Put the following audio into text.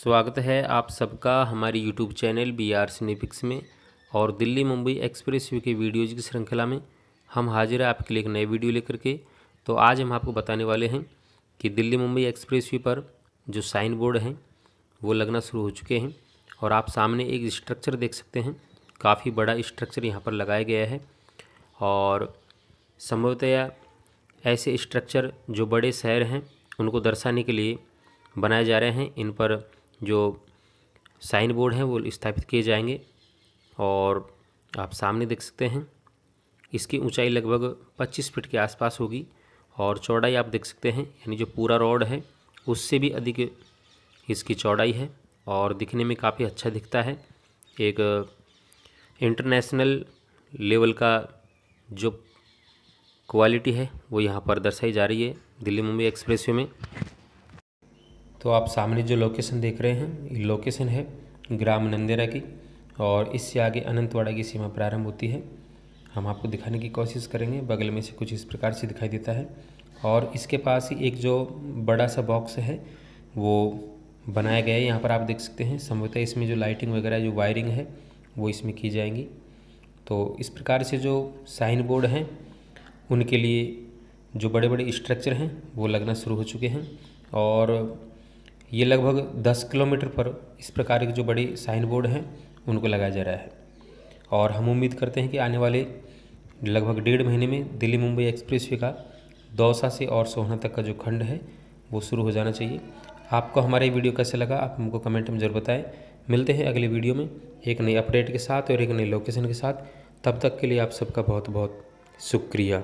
स्वागत है आप सबका हमारी YouTube channel B R Cinepix में और दिल्ली मुंबई एक्सप्रेस वे के वीडियोज़ की श्रृंखला में हम हाजिर हैं आपके लिए एक नए वीडियो लेकर के तो आज हम आपको बताने वाले हैं कि दिल्ली मुंबई एक्सप्रेस वे पर जो साइन बोर्ड हैं वो लगना शुरू हो चुके हैं और आप सामने एक स्ट्रक्चर देख सकते हैं काफ़ी बड़ा स्ट्रक्चर यहाँ पर लगाया गया है और संभवतया ऐसे स्ट्रक्चर जो बड़े शहर हैं उनको दर्शाने के लिए बनाए जा रहे हैं इन पर जो साइन बोर्ड हैं वो स्थापित किए जाएंगे और आप सामने देख सकते हैं इसकी ऊंचाई लगभग 25 फीट के आसपास होगी और चौड़ाई आप देख सकते हैं यानी जो पूरा रोड है उससे भी अधिक इसकी चौड़ाई है और दिखने में काफ़ी अच्छा दिखता है एक इंटरनेशनल लेवल का जो क्वालिटी है वो यहाँ पर दर्शाई जा रही है दिल्ली मुंबई एक्सप्रेसवे में तो आप सामने जो लोकेशन देख रहे हैं ये लोकेशन है ग्राम नंदेरा की और इससे आगे अनंतवाड़ा की सीमा प्रारंभ होती है हम आपको दिखाने की कोशिश करेंगे बगल में से कुछ इस प्रकार से दिखाई देता है और इसके पास ही एक जो बड़ा सा बॉक्स है वो बनाया गया है यहाँ पर आप देख सकते हैं संभवतः इसमें जो लाइटिंग वगैरह जो वायरिंग है वो इसमें की जाएंगी तो इस प्रकार से जो साइन बोर्ड हैं उनके लिए जो बड़े बड़े स्ट्रक्चर हैं वो लगना शुरू हो चुके हैं और ये लगभग 10 किलोमीटर पर इस प्रकार के जो बड़े साइन बोर्ड हैं उनको लगाया जा रहा है और हम उम्मीद करते हैं कि आने वाले लगभग डेढ़ महीने में दिल्ली मुंबई एक्सप्रेस का दौसा से और सोहना तक का जो खंड है वो शुरू हो जाना चाहिए आपको हमारा ये वीडियो कैसे लगा आप हमको कमेंट में जरूर बताएं मिलते हैं अगले वीडियो में एक नई अपडेट के साथ और एक नई लोकेशन के साथ तब तक के लिए आप सबका बहुत बहुत शुक्रिया